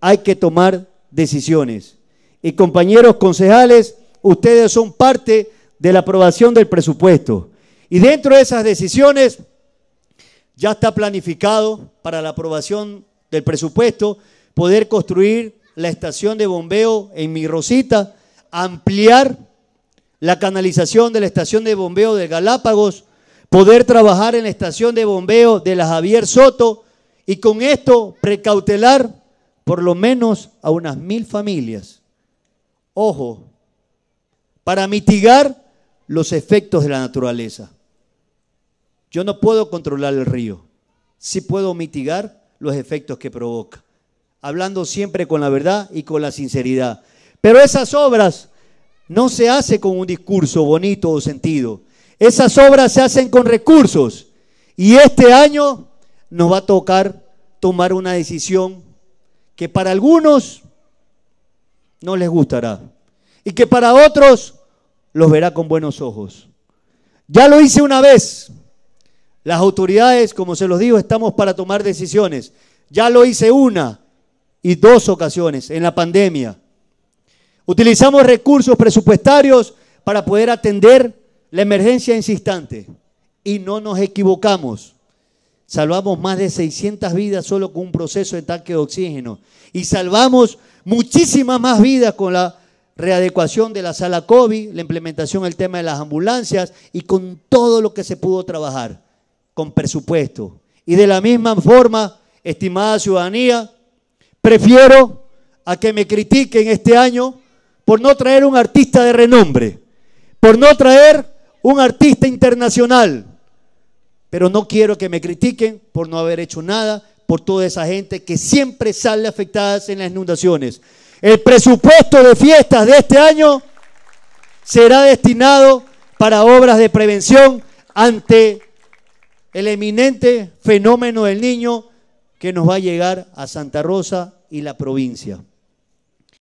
hay que tomar decisiones. Y compañeros concejales, ustedes son parte de la aprobación del presupuesto. Y dentro de esas decisiones ya está planificado para la aprobación del presupuesto poder construir la estación de bombeo en Mi Rosita, ampliar la canalización de la estación de bombeo de Galápagos, poder trabajar en la estación de bombeo de la Javier Soto y con esto precautelar por lo menos a unas mil familias. Ojo, para mitigar los efectos de la naturaleza. Yo no puedo controlar el río, sí puedo mitigar los efectos que provoca, hablando siempre con la verdad y con la sinceridad. Pero esas obras no se hacen con un discurso bonito o sentido, esas obras se hacen con recursos. Y este año nos va a tocar tomar una decisión que para algunos no les gustará y que para otros los verá con buenos ojos. Ya lo hice una vez. Las autoridades, como se los digo, estamos para tomar decisiones. Ya lo hice una y dos ocasiones en la pandemia. Utilizamos recursos presupuestarios para poder atender la emergencia insistente y no nos equivocamos. Salvamos más de 600 vidas solo con un proceso de tanque de oxígeno. Y salvamos muchísimas más vidas con la readecuación de la sala COVID, la implementación del tema de las ambulancias y con todo lo que se pudo trabajar, con presupuesto. Y de la misma forma, estimada ciudadanía, prefiero a que me critiquen este año por no traer un artista de renombre, por no traer un artista internacional, pero no quiero que me critiquen por no haber hecho nada, por toda esa gente que siempre sale afectada en las inundaciones. El presupuesto de fiestas de este año será destinado para obras de prevención ante el eminente fenómeno del niño que nos va a llegar a Santa Rosa y la provincia.